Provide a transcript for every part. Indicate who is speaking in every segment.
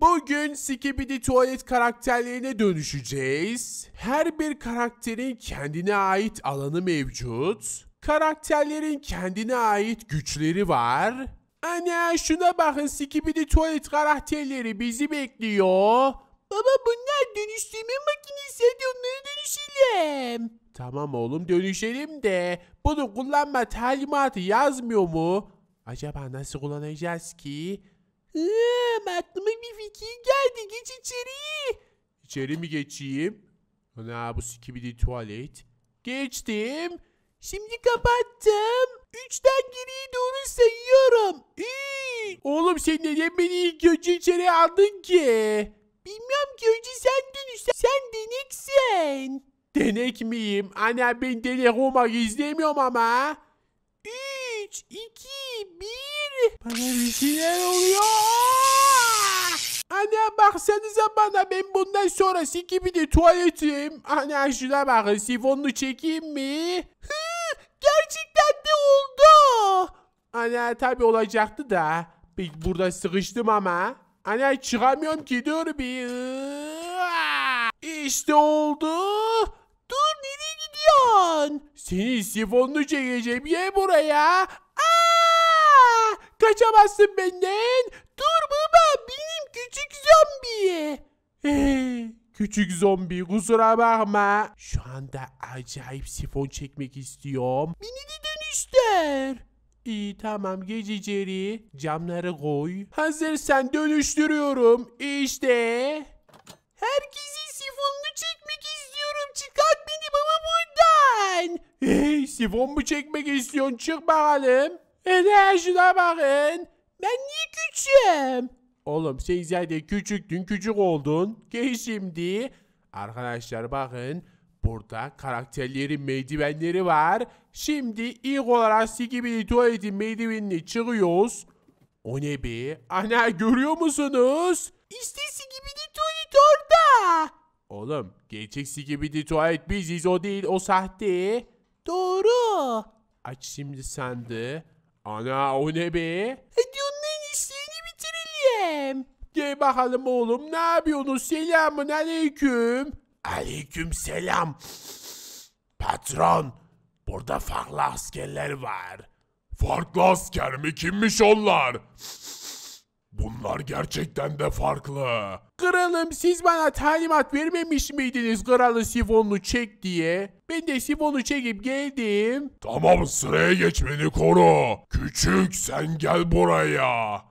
Speaker 1: Bugün Skibidi tuvalet karakterlerine dönüşeceğiz. Her bir karakterin kendine ait alanı mevcut. Karakterlerin kendine ait güçleri var. Anne, şuna bakın Skibidi tuvalet karakterleri bizi bekliyor.
Speaker 2: Baba bunlar dönüştürme makinesi hadi onları dönüşelim.
Speaker 1: Tamam oğlum dönüşelim
Speaker 2: de bunu kullanma
Speaker 1: talimatı yazmıyor mu? Acaba nasıl kullanacağız ki? Iıı ee, aklıma bir
Speaker 2: fikir geldi geç içeri.
Speaker 1: İçeri mi geçeyim? Ana bu sikibidi tuvalet.
Speaker 2: Geçtim. Şimdi kapattım. Üçten geriye doğru sayıyorum. Üç. Oğlum sen neden beni ilk önce içeri aldın ki? Bilmiyorum ki önce sen dönüşsen. Sen deneksin.
Speaker 1: Denek miyim? Ana ben denek olmak izlemiyorum ama.
Speaker 2: 3, 2,
Speaker 1: 1. Bana bir şeyler oluyor. Ana baksanıza bana ben bundan sonrası gibi de tuvaletim. Anne şuna bakın sifonunu çekeyim mi? Hı, gerçekten de oldu. Anne tabi olacaktı da. Bir burada sıkıştım ama. Anne çıkamıyorum ki dur bir. İşte oldu. Lan seni sifonlu çekeceğim ye buraya. Aa! Kaçamazsın benden. Dur baba benim küçük zombiye. Ee, küçük zombi kusura bakma. Şu anda acayip sifon çekmek istiyorum. Beni de dönüştür. İyi tamam geç içeri. Camları koy. Hazırsan dönüştürüyorum.
Speaker 2: İşte. Herkesi sifonlu çekmek istiyorum. Çıkart
Speaker 1: Sifon mu çekmek istiyorsun? Çık bakalım.
Speaker 2: Hele bakın. Ben niye küçüğüm?
Speaker 1: Oğlum Seyzade küçüktün küçük oldun. Gel şimdi. Arkadaşlar bakın. Burada karakterlerin merdivenleri var. Şimdi ilk olarak Sigibili tuvaletin merdivenine çıkıyoruz. O ne be? Ana görüyor musunuz?
Speaker 2: İşte Sigibili tuvalet orada.
Speaker 1: Oğlum gerçek Sigibili tuvalet biziz o değil o sahte. Doğru. Aç şimdi sende. Ana o ne be? Hadi e, onların işlerini bitirelim. Gel bakalım oğlum ne yapıyorsunuz? Selamun aleyküm. Aleyküm selam.
Speaker 3: Patron burada farklı askerler var. Farklı asker mi? Kimmiş onlar? Bunlar gerçekten de farklı.
Speaker 1: Kralım siz bana talimat vermemiş miydiniz kralın Sivon'u çek
Speaker 3: diye?
Speaker 1: Ben de Sivon'u çekip geldim.
Speaker 3: Tamam sıraya geçmeni koru. Küçük sen gel buraya.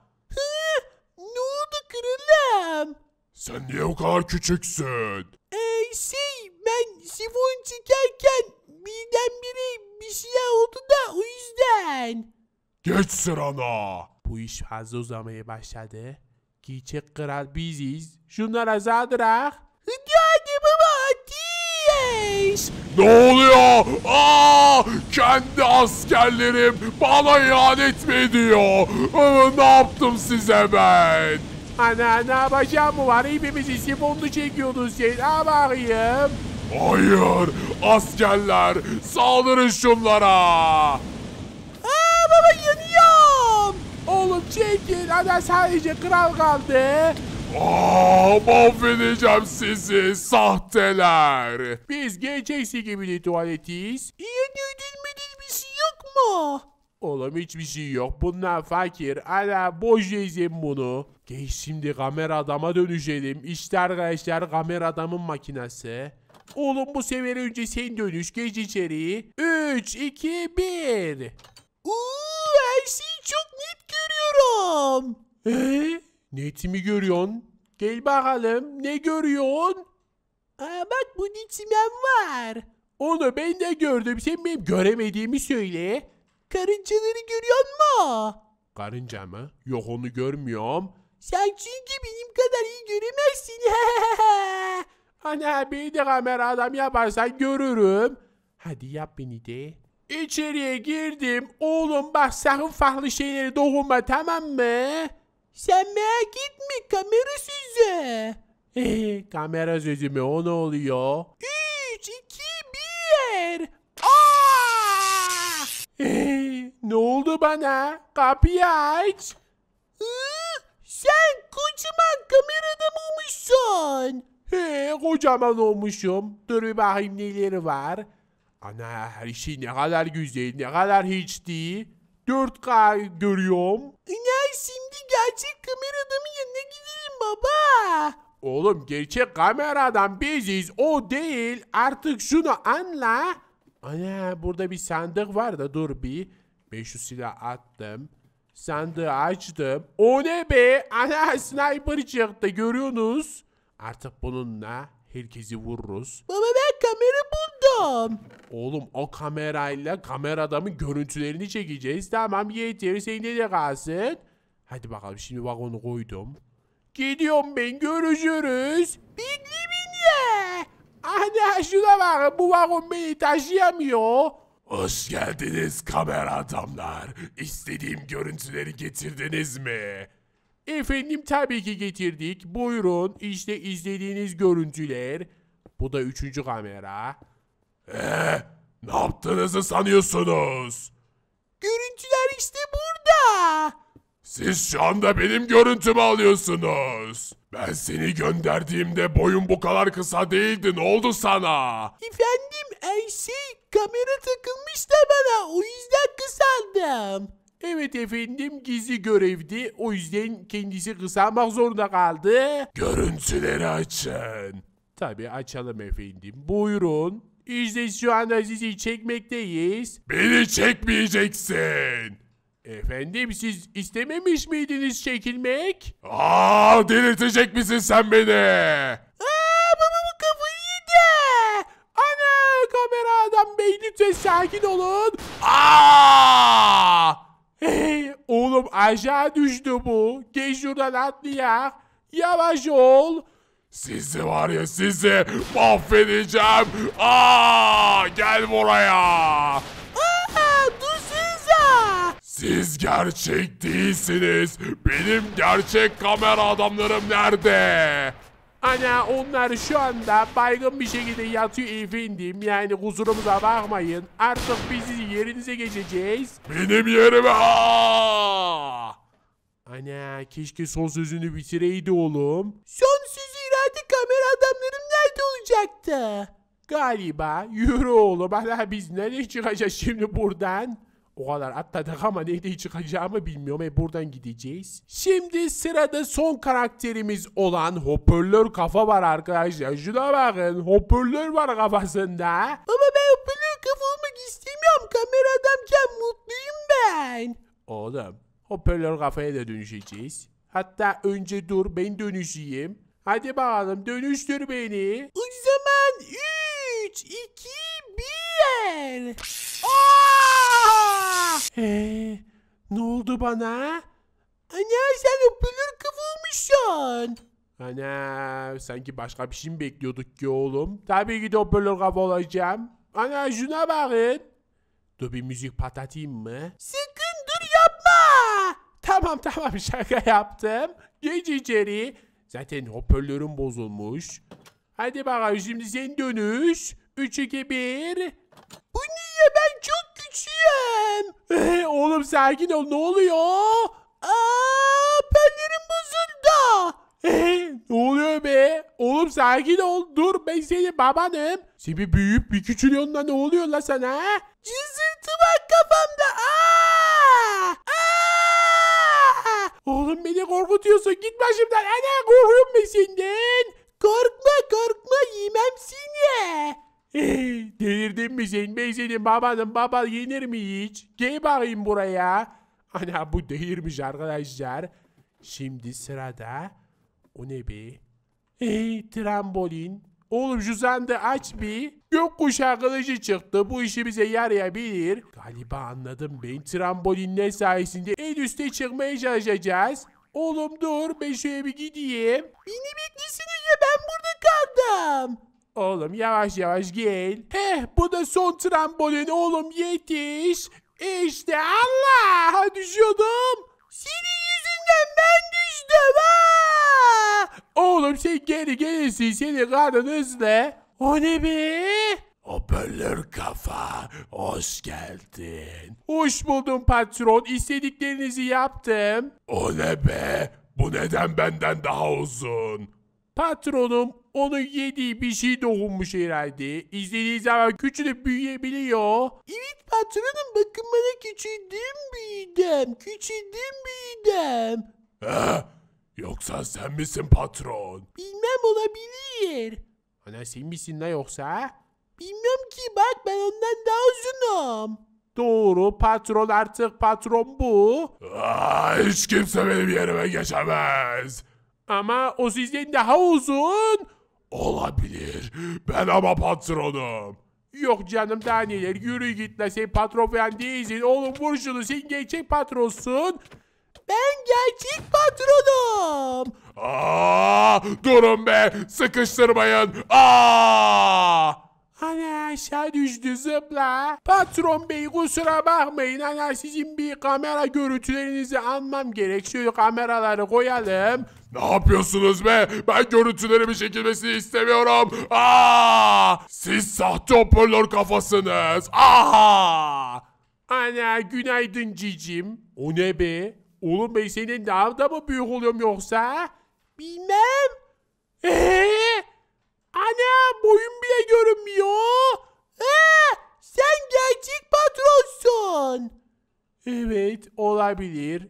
Speaker 2: ne oldu kralım?
Speaker 3: Sen niye o kadar küçüksün?
Speaker 2: Ee, şey ben sifon çekerken birdenbire bir şey oldu da o yüzden.
Speaker 1: Geç sırana. Bu iş fazla uzamaya başladı. Gerçek kral
Speaker 3: biziz.
Speaker 1: Şunlara saldırak. Hadi baba ateş.
Speaker 3: Ne oluyor? Aa, kendi askerlerim bana ihanet mi ediyor? Ama ne yaptım size ben?
Speaker 1: Ana ne yapacağım mı var? Hepimiz sifonlu çekiyordun şey. sen. Ha bakayım.
Speaker 3: Hayır askerler saldırın şunlara.
Speaker 1: Aşağıda sadece kral kaldı.
Speaker 3: Aa, mahvedeceğim sizi sahteler. Biz geceyse gibi sigibili tuvaletiyiz.
Speaker 2: İyi dövdürmedin bir şey yok mu?
Speaker 3: Oğlum hiçbir
Speaker 1: şey yok. Bunlar fakir. Ala boş yiyeceğim bunu. Geç şimdi kamera adama dönüşelim. İşte arkadaşlar kamera adamın makinesi. Oğlum bu sefer önce sen dönüş. Geç içeri. 3, 2, 1.
Speaker 2: Uuu her şey
Speaker 1: görüyorum. Ee, netimi görüyorsun. Gel bakalım ne görüyorsun? Aa, bak bu netimem var. Onu ben de gördüm. Sen benim göremediğimi söyle. Karıncaları görüyor mu? Karınca mı? Yok onu görmüyorum. Sen çünkü benim kadar iyi göremezsin. Ana beni de kamera adam yaparsan görürüm. Hadi yap beni de. İçeriye girdim. Oğlum bak sakın farklı şeylere dokunma tamam mı? Sen merak etme kamera sözü. Ee, kamera sözü mü o ne oluyor? 3, 2, 1. Aa! Ee, ne oldu bana? Kapıyı aç. sen kocaman kamerada mı olmuşsun? He, kocaman olmuşum. Dur bir bakayım neleri var. Ana her şey ne kadar güzel, ne kadar HD.
Speaker 2: 4K
Speaker 1: görüyorum.
Speaker 2: Ya şimdi gerçek kameradan yanına gidelim baba.
Speaker 1: Oğlum gerçek kameradan biziz o değil. Artık şunu anla. Ana burada bir sandık var da dur bir. 500 silah attım. Sandığı açtım. O ne be? Ana sniper çıktı görüyorsunuz. Artık bununla herkesi vururuz.
Speaker 2: Baba ben kamera
Speaker 1: bu oğlum? Oğlum o kamerayla adamın görüntülerini çekeceğiz. Tamam yeter sende de kalsın. Hadi bakalım şimdi bak koydum. Gidiyorum ben görüşürüz. Bekle beni. Ana şuna bak bu vagon beni taşıyamıyor.
Speaker 3: Hoş geldiniz kamera adamlar. İstediğim görüntüleri getirdiniz mi?
Speaker 1: Efendim tabii ki
Speaker 3: getirdik.
Speaker 1: Buyurun işte izlediğiniz görüntüler. Bu da üçüncü kamera.
Speaker 2: Eee ne yaptığınızı sanıyorsunuz? Görüntüler işte burada.
Speaker 3: Siz şu anda benim görüntümü alıyorsunuz. Ben seni gönderdiğimde boyun bu kadar kısa değildi. Ne oldu sana? Efendim
Speaker 2: ay şey kamera takılmış da bana o yüzden kısaldım.
Speaker 1: Evet efendim gizli görevdi. O yüzden kendisi kısalmak zorunda kaldı. Görüntüleri açın. Tabi açalım efendim. Buyurun. İşte şu anda sizi çekmekteyiz. Beni çekmeyeceksin. Efendim siz istememiş miydiniz çekilmek?
Speaker 3: Aa delirtecek misin sen beni? Aa
Speaker 2: babamın kafayı yedi. Ana kamera adam bey lütfen sakin olun. Aa!
Speaker 1: Hey, oğlum aşağı düştü bu. Geç şuradan atlayak. Yavaş
Speaker 3: ol. Sizi var ya sizi mahvedeceğim. Aa, gel buraya. Siz gerçek değilsiniz. Benim gerçek kamera adamlarım nerede?
Speaker 1: Ana onlar şu anda baygın bir şekilde yatıyor efendim. Yani kusurumuza bakmayın. Artık biz yerinize geçeceğiz.
Speaker 3: Benim yerime.
Speaker 1: Ana keşke son sözünü bitireydi oğlum.
Speaker 2: Son sözü olacaktı. Galiba
Speaker 1: yürü oğlum hala biz nereye çıkacağız şimdi buradan? O kadar atladık ama nereye çıkacağımı bilmiyorum. E buradan gideceğiz. Şimdi sırada son karakterimiz olan hoparlör kafa var arkadaşlar. Şuna bakın hoparlör var kafasında.
Speaker 2: Ama ben hoparlör kafa olmak istemiyorum. Kamera adamken mutluyum ben.
Speaker 1: Oğlum hoparlör kafaya da dönüşeceğiz. Hatta önce dur ben dönüşeyim. Hadi bakalım dönüştür beni.
Speaker 2: O zaman 3, 2, 1. Ee, ne oldu bana? Ana sen hoparlör kafalmışsın.
Speaker 1: Ana sanki başka bir şey mi bekliyorduk ki oğlum? Tabii ki de hoparlör kafa olacağım. Ana şuna bakın. Dur bir müzik patlatayım mı? Sıkın dur yapma. Tamam tamam şaka yaptım. Geç içeri. Zaten hoparlörüm bozulmuş. Hadi bakalım şimdi sen dönüş. 3, 2, 1. Bu niye ben çok güçlüyüm? Oğlum sakin ol ne oluyor? Aa, hoparlörüm bozuldu. ne oluyor be? Oğlum sakin ol. Dur ben senin babanım. Sen bir büyüyüp bir küçülüyorsun da ne oluyor la sana? Cızırtı var kafamda. Aa!
Speaker 2: Oğlum beni korkutuyorsun. Git başımdan. Ana korkuyorum ben senden. Korkma korkma yemem seni.
Speaker 1: Delirdin mi sen? Ben senin babanın baba yenir mi hiç? Gel bakayım buraya. Ana bu değilmiş arkadaşlar. Şimdi sırada o ne be? Ey trambolin. Oğlum şu sandığı aç bir. Gökkuşağı kılıcı çıktı. Bu işi bize yarayabilir. Galiba anladım ben. trambolinle sayesinde en üste çıkmaya çalışacağız. Oğlum dur ben şöyle bir gideyim. Beni beklesiniz ya ben burada kaldım. Oğlum yavaş yavaş gel. Heh bu da son trambolin oğlum yetiş. İşte Allah düşüyordum. Senin yüzünden ben düştüm ha. Oğlum sen geri gelirsin senin karnınız ne? O ne be?
Speaker 3: O bölür kafa, hoş geldin.
Speaker 1: Hoş buldum patron, istediklerinizi yaptım.
Speaker 3: O ne be? Bu neden benden daha uzun?
Speaker 1: Patronum onun yediği bir şey dokunmuş herhalde. İzlediği zaman
Speaker 3: küçülüp büyüyebiliyor.
Speaker 2: Evet patronum bakın bana küçüldüm büyüdüm. Küçüldüm büyüdüm.
Speaker 3: Yoksa sen misin patron?
Speaker 2: Bilmem olabilir.
Speaker 1: Ana sen misin la yoksa?
Speaker 2: Bilmem ki
Speaker 1: bak ben ondan daha uzunum. Doğru patron artık patron
Speaker 3: bu. Aa, hiç kimse benim yerime geçemez. Ama o sizden daha uzun. Olabilir. Ben ama patronum.
Speaker 1: Yok canım daha neler yürü git la sen patron falan değilsin. Oğlum vur şunu sen gerçek
Speaker 3: patronsun. Ben
Speaker 2: gerçek
Speaker 3: patronum. Aa, durun be sıkıştırmayın. Aa! Ana aşağı
Speaker 1: düştü zıpla. Patron bey kusura bakmayın. Ana sizin bir kamera görüntülerinizi almam gerek. Şöyle kameraları koyalım. Ne
Speaker 3: yapıyorsunuz be? Ben görüntülerimin çekilmesini istemiyorum. Aa! Siz sahte hoparlör kafasınız. Aha! Ana günaydın cicim.
Speaker 1: O ne be? Oğlum ben senin daha da mı büyük oluyorum yoksa? Bilmem.
Speaker 2: Eee? Ana boyun bile görünmüyor. Eee? Sen gerçek patronsun. Evet
Speaker 1: olabilir.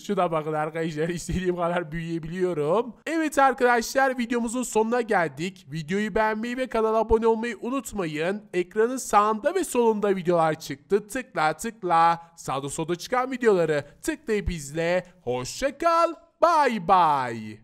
Speaker 1: Şuna bakın arkadaşlar istediğim kadar büyüyebiliyorum. Evet arkadaşlar videomuzun sonuna geldik. Videoyu beğenmeyi ve kanala abone olmayı unutmayın. Ekranın sağında ve solunda videolar çıktı. Tıkla tıkla. Sağda solda çıkan videoları tıklayıp izle. Hoşçakal. Bye bye.